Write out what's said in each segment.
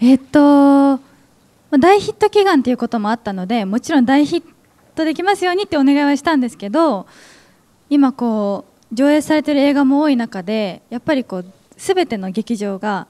えっと大ヒット祈願ということもあったのでもちろん大ヒットできますようにってお願いはしたんですけど今こう上映されてる映画も多い中でやっぱりこう全ての劇場が、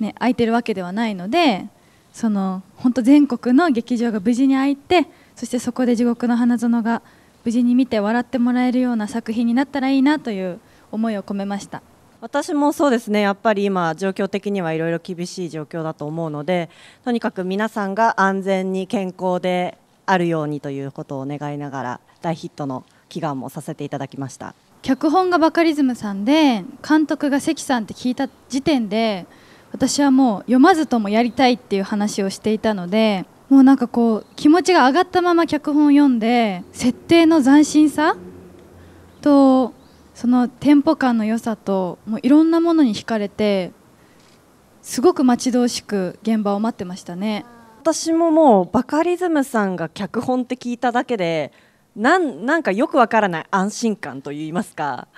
ね、空いてるわけではないのでその本当全国の劇場が無事に開いてそしてそこで「地獄の花園」が無事に見て笑ってもらえるような作品になったらいいなという思いを込めました。私もそうですね、やっぱり今、状況的にはいろいろ厳しい状況だと思うので、とにかく皆さんが安全に健康であるようにということを願いながら、大ヒットの祈願もさせていただきました脚本がバカリズムさんで、監督が関さんって聞いた時点で、私はもう読まずともやりたいっていう話をしていたので、もうなんかこう、気持ちが上がったまま脚本を読んで、設定の斬新さと、そのテンポ感の良さともういろんなものに惹かれてすごく待ち遠しく現場を待ってましたね私ももうバカリズムさんが脚本って聞いただけでなんなんかよくわからない安心感といいますか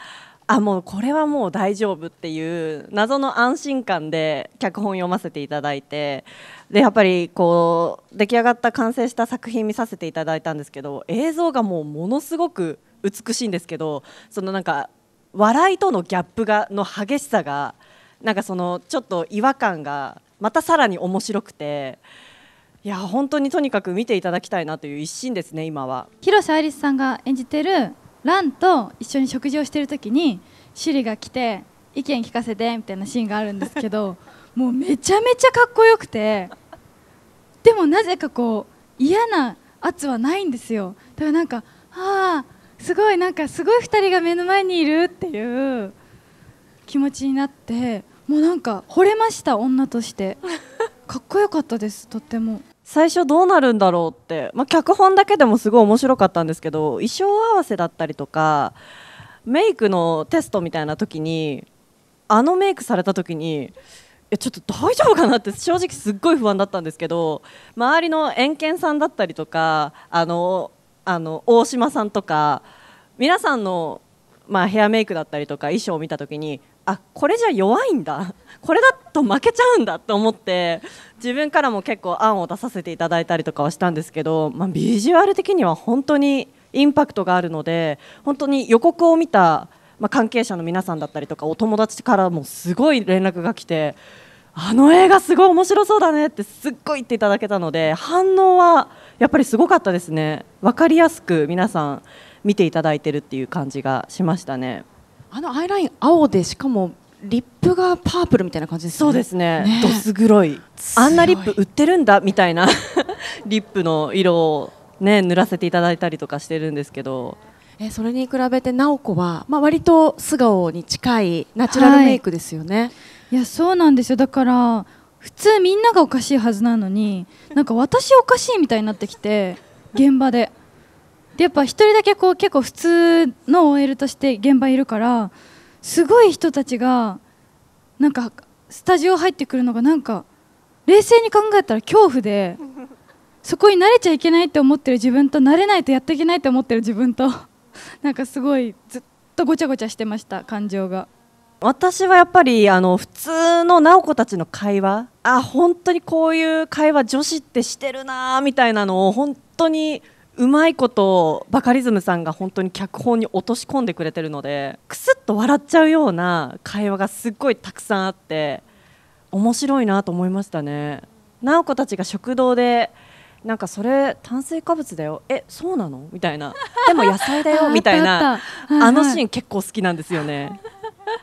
あもうこれはもう大丈夫っていう謎の安心感で脚本読ませていただいてでやっぱりこう出来上がった完成した作品見させていただいたんですけど映像がもうものすごく美しいんですけどそのなんか笑いとのギャップがの激しさがなんかそのちょっと違和感がまたさらに面白くて。いや本当にとにかく見ていただきたいなという一心ですね今は広瀬アリスさんが演じてるランと一緒に食事をしてる時に趣里が来て意見聞かせてみたいなシーンがあるんですけど もうめちゃめちゃかっこよくてでもなぜかこう嫌な圧はないんですよだからなんかああすごいなんかすごい2人が目の前にいるっていう気持ちになってもうなんか惚れました女として かっこよかったですとっても最初どうなるんだろうって、まあ、脚本だけでもすごい面白かったんですけど衣装合わせだったりとかメイクのテストみたいな時にあのメイクされた時にえちょっと大丈夫かなって正直すっごい不安だったんですけど周りの円見さんだったりとかあのあの大島さんとか皆さんの、まあ、ヘアメイクだったりとか衣装を見た時にあこれじゃ弱いんだこれだと負けちゃうんだと思って自分からも結構案を出させていただいたりとかはしたんですけど、まあ、ビジュアル的には本当にインパクトがあるので本当に予告を見た、まあ、関係者の皆さんだったりとかお友達からもすごい連絡が来てあの映画すごい面白そうだねってすっごい言っていただけたので反応はやっぱりすごかったですね分かりやすく皆さん見ていただいてるっていう感じがしましたねあのアイライン青でしかもリップがパープルみたいな感じですねそうですね、ね、どす黒いあんなリップ売ってるんだみたいなリップの色をね塗らせていただいたりとかしてるんですけどえそれに比べて直子は、まあ、割と素顔に近いナチュラルメイクですよね、はいいやそうなんですよだから普通みんながおかしいはずなのになんか私おかしいみたいになってきて現場で。でやっぱ1人だけこう結構普通の OL として現場いるからすごい人たちがなんかスタジオ入ってくるのがなんか冷静に考えたら恐怖でそこに慣れちゃいけないって思ってる自分と慣れないとやっていけないって思ってる自分となんかすごいずっとごちゃごちゃしてました感情が。私はやっぱりあの普通の直子たちの会話あ本当にこういう会話女子ってしてるなみたいなのを本当にうまいことバカリズムさんが本当に脚本に落とし込んでくれてるのでくすっと笑っちゃうような会話がすっごいたくさんあって面白いなと思いましたね。直子たちが食堂でなんかそれ炭水化物だよえそうなのみたいなでも野菜だよみたいな あのシーン結構好きなんですよね。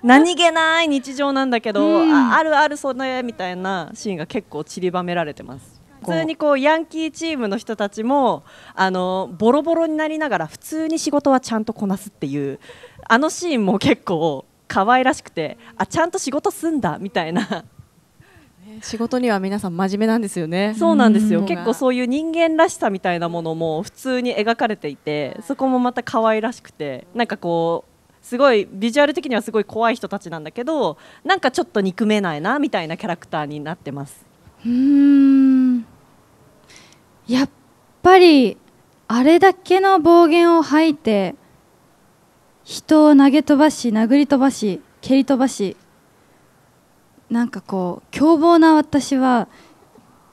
何気ない日常なんだけど、うん、ああるあるそれみたいなシーンが結構散りばめられてます。普通にこうヤンキーチームの人たちもあのボロボロになりながら普通に仕事はちゃんとこなすっていうあのシーンも結構可愛らしくてあちゃんと仕事すんだみたいな仕事には皆さん真面目なんですよねそうなんですよ、結構そういう人間らしさみたいなものも普通に描かれていてそこもまた可愛らしくてなんかこうすごいビジュアル的にはすごい怖い人たちなんだけどなんかちょっと憎めないなみたいなキャラクターになってますうんやっぱりあれだけの暴言を吐いて人を投げ飛ばし殴り飛ばし蹴り飛ばしなんかこう凶暴な私は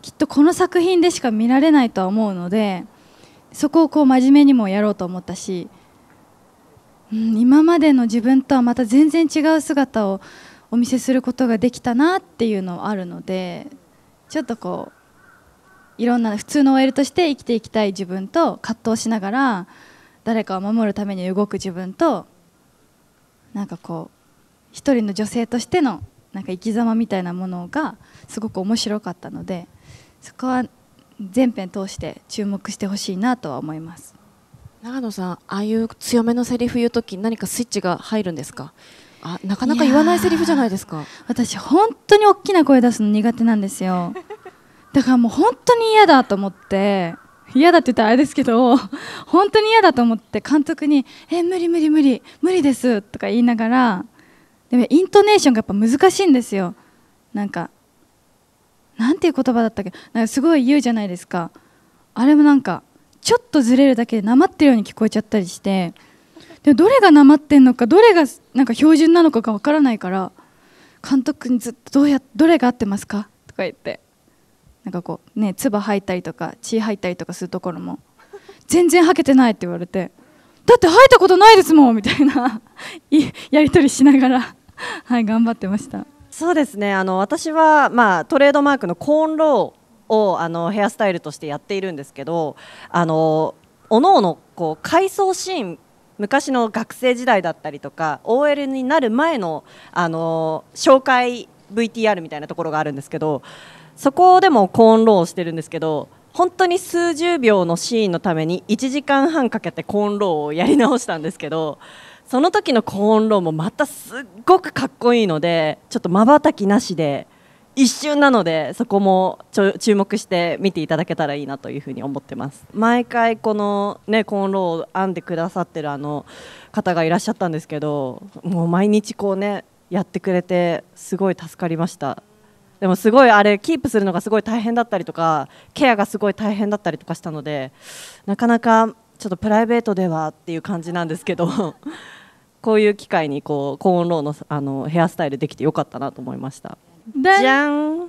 きっとこの作品でしか見られないとは思うのでそこをこう真面目にもやろうと思ったしうん、今までの自分とはまた全然違う姿をお見せすることができたなっていうのはあるのでちょっとこういろんな普通の OL として生きていきたい自分と葛藤しながら誰かを守るために動く自分となんかこう一人の女性としてのなんか生き様みたいなものがすごく面白かったのでそこは全編通して注目してほしいなとは思います。長野さんああいう強めのセリフ言う時何かスイッチが入るんですかあなかなか言わないセリフじゃないですか私本当に大きな声出すの苦手なんですよ だからもう本当に嫌だと思って嫌だって言ったらあれですけど 本当に嫌だと思って監督に「え無理無理無理無理です」とか言いながらでもイントネーションがやっぱ難しいんですよなんかなんていう言葉だったっけなんかすごい言うじゃないですかあれもなんかちょっとずれるだけでなまってるように聞こえちゃったりしてでどれがなまってんのかどれがなんか標準なのかがわからないから監督にずっとどうや「どれが合ってますか?」とか言ってなんかこうね唾吐いたりとか血吐いたりとかするところも「全然吐けてない」って言われて「だって吐いたことないですもん」みたいな やり取りしながらはい頑張ってました。そうですねあの私は、まあ、トレードマークのコーンローをあのヘアスタイルとしてやっているんですけどあのおのおのこう回想シーン昔の学生時代だったりとか OL になる前のあの紹介 VTR みたいなところがあるんですけどそこでもコーンローをしてるんですけど本当に数十秒のシーンのために1時間半かけてコーンローをやり直したんですけどその時のコーンローもまたすっごくかっこいいのでちょっとまばたきなしで一瞬なのでそこも注目して見ていただけたらいいなというふうに思ってます毎回この、ね、コンローを編んでくださってるあの方がいらっしゃったんですけどもう毎日こうねやってくれてすごい助かりましたでもすごいあれキープするのがすごい大変だったりとかケアがすごい大変だったりとかしたのでなかなかちょっとプライベートではっていう感じなんですけどこういう機会にこうコーンローのあのヘアスタイルできてよかったなと思いました。じゃん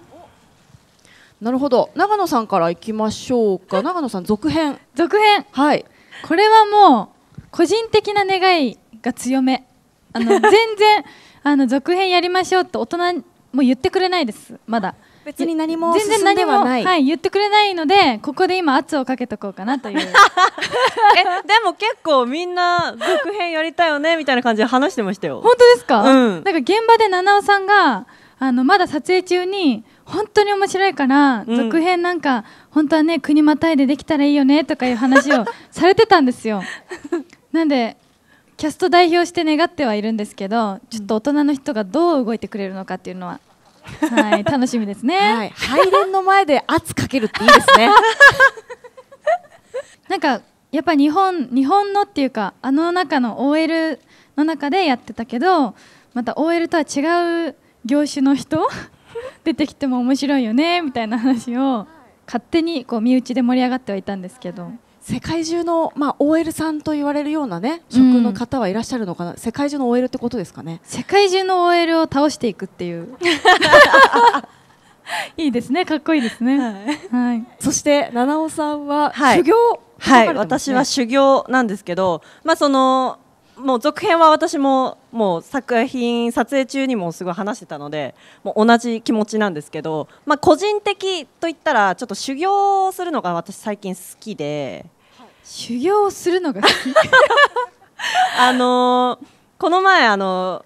なるほど長野さんからいきましょうか長野さん続編続編はいこれはもう個人的な願いが強めあの 全然あの続編やりましょうって大人も言ってくれないですまだ別に何も全然何もはい言ってくれないのでここで今圧をかけとこうかなという えでも結構みんな続編やりたいよねみたいな感じで話してましたよ本当ですか、うん、なんか現場で七尾さんがあのまだ撮影中に本当に面白いから、うん、続編なんか本当はね国またいでできたらいいよねとかいう話をされてたんですよ なんでキャスト代表して願ってはいるんですけどちょっと大人の人がどう動いてくれるのかっていうのははい、楽しみですね。はい、の前で圧かけるっていいですね。なんかやっぱ日本日本のっていうかあの中の OL の中でやってたけど、また OL とは違う業種の人 出てきても面白いよねみたいな話を勝手にこう身内で盛り上がってはいたんですけど。世界中の、まあ、OL さんと言われるようなね職の方はいらっしゃるのかな、うん、世界中の OL ってことですかね世界中の OL を倒していくっていう いいですねかっこいいですね、はい、はい、そして七尾さんは修行、はい、ねはい、私は修行なんですけど、まあ、そのもう続編は私ももう作品撮影中にもすごい話してたのでもう同じ気持ちなんですけど、まあ、個人的といったらちょっと修行するのが私最近好きで、はい、修行するのが好き あのー、この前あの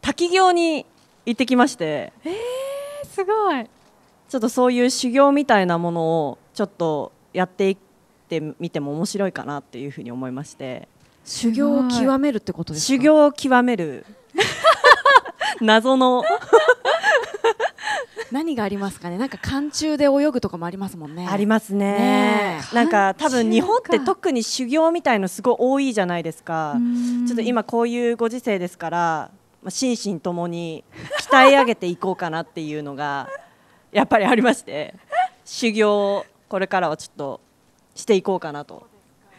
滝行に行ってきましてえー、すごいちょっとそういう修行みたいなものをちょっとやっていってみても面白いかなっていうふうに思いまして。修行を極めるってことですか修行を極める 謎の 何がありますかねなんか寒中で泳ぐとかもありますもんねありますねなんか多分日本って特に修行みたいのすごい多いじゃないですかちょっと今こういうご時世ですから心身ともに鍛え上げていこうかなっていうのが やっぱりありまして修行これからはちょっとしていこうかなと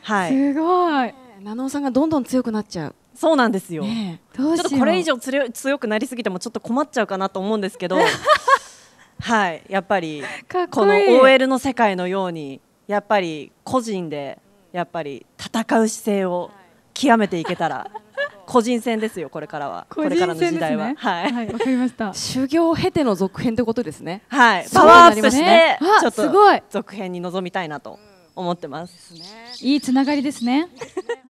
はいすごい七尾さんがどんどん強くなっちゃうそうなんですよねよ、ちょっとこれ以上強くなりすぎてもちょっと困っちゃうかなと思うんですけど はいやっぱりこの OL の世界のようにやっぱり個人でやっぱり戦う姿勢を極めていけたら。個人戦ですよこれからは、ね、これからの時代ははいわ、はい、かりました修行を経ての続編ってことですねはいパワーアップして、ね、ちょっと続編に臨みたいなと思ってます、うん、いいつながりですね